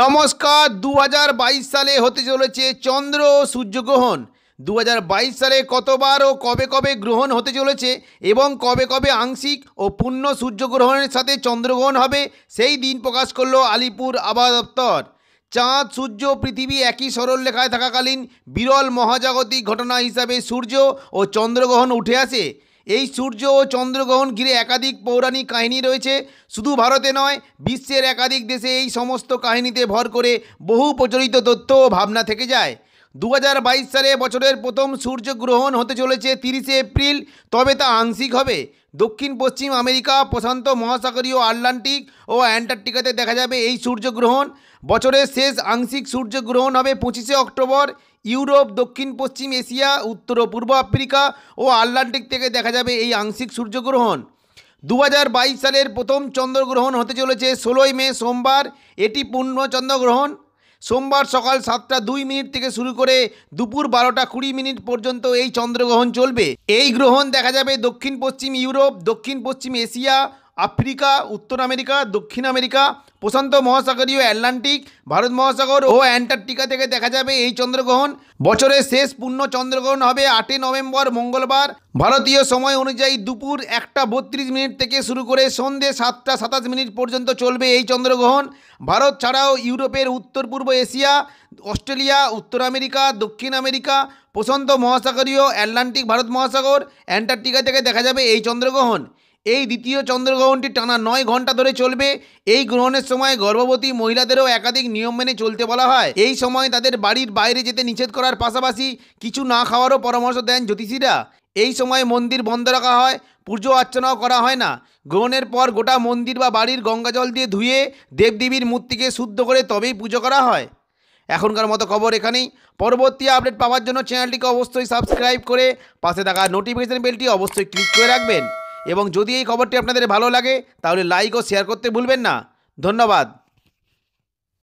নমস্কার দু সালে হতে চলেছে চন্দ্র ও সূর্যগ্রহণ দু সালে কতবার ও কবে কবে গ্রহণ হতে চলেছে এবং কবে কবে আংশিক ও পূর্ণ সূর্যগ্রহণের সাথে চন্দ্রগ্রহণ হবে সেই দিন প্রকাশ করল আলিপুর আবহাওয়া দপ্তর চাঁদ সূর্য পৃথিবী একই লেখায় থাকাকালীন বিরল মহাজাগতিক ঘটনা হিসাবে সূর্য ও চন্দ্রগ্রহণ উঠে আসে এই সূর্য ও চন্দ্রগ্রহণ ঘিরে একাধিক পৌরাণিক কাহিনী রয়েছে শুধু ভারতে নয় বিশ্বের একাধিক দেশে এই সমস্ত কাহিনীতে ভর করে বহু প্রচলিত তথ্য ও ভাবনা থেকে যায় দু সালে বছরের প্রথম সূর্যগ্রহণ হতে চলেছে তিরিশে এপ্রিল তবে তা আংশিক হবে দক্ষিণ পশ্চিম আমেরিকা প্রশান্ত মহাসাগরীয় আটলান্টিক ও অ্যান্টার্কটিকাতে দেখা যাবে এই সূর্যগ্রহণ বছরের শেষ আংশিক সূর্যগ্রহণ হবে পঁচিশে অক্টোবর ইউরোপ দক্ষিণ পশ্চিম এশিয়া উত্তর ও পূর্ব আফ্রিকা ও আটলান্টিক থেকে দেখা যাবে এই আংশিক সূর্যগ্রহণ দু সালের প্রথম চন্দ্রগ্রহণ হতে চলেছে ষোলোই মে সোমবার এটি পূর্ণ চন্দ্রগ্রহণ সোমবার সকাল সাতটা দুই মিনিট থেকে শুরু করে দুপুর বারোটা কুড়ি মিনিট পর্যন্ত এই চন্দ্রগ্রহণ চলবে এই গ্রহণ দেখা যাবে দক্ষিণ পশ্চিম ইউরোপ দক্ষিণ পশ্চিম এশিয়া আফ্রিকা উত্তর আমেরিকা দক্ষিণ আমেরিকা প্রশান্ত মহাসাগরীয় অ্যাটলান্টিক ভারত মহাসাগর ও অ্যান্টার্কটিকা থেকে দেখা যাবে এই চন্দ্রগ্রহণ বছরের শেষ পূর্ণ চন্দ্রগ্রহণ হবে আটই নভেম্বর মঙ্গলবার ভারতীয় সময় অনুযায়ী দুপুর একটা বত্রিশ মিনিট থেকে শুরু করে সন্ধে সাতটা সাতাশ মিনিট পর্যন্ত চলবে এই চন্দ্রগ্রহণ ভারত ছাড়াও ইউরোপের উত্তর পূর্ব এশিয়া অস্ট্রেলিয়া উত্তর আমেরিকা দক্ষিণ আমেরিকা প্রশান্ত মহাসাগরীয় অ্যাটলান্টিক ভারত মহাসাগর অ্যান্টার্কটিকা থেকে দেখা যাবে এই চন্দ্রগ্রহণ এই দ্বিতীয় চন্দ্রগ্রহণটি টানা নয় ঘন্টা ধরে চলবে এই গ্রহণের সময় গর্ভবতী মহিলাদেরও একাধিক নিয়ম মেনে চলতে বলা হয় এই সময় তাদের বাড়ির বাইরে যেতে নিষেধ করার পাশাপাশি কিছু না খাওয়ারও পরামর্শ দেন জ্যোতিষীরা এই সময় মন্দির বন্ধ রাখা হয় পুজো অর্চনাও করা হয় না গ্রহণের পর গোটা মন্দির বা বাড়ির গঙ্গা জল দিয়ে ধুয়ে দেবদেবীর মূর্তিকে শুদ্ধ করে তবেই পুজো করা হয় এখনকার মতো খবর এখানেই পরবর্তী আপডেট পাওয়ার জন্য চ্যানেলটিকে অবশ্যই সাবস্ক্রাইব করে পাশে থাকা নোটিফিকেশান বেলটি অবশ্যই ক্লিক করে রাখবেন এবং যদি এই খবরটি আপনাদের ভালো লাগে তাহলে লাইক ও শেয়ার করতে ভুলবেন না ধন্যবাদ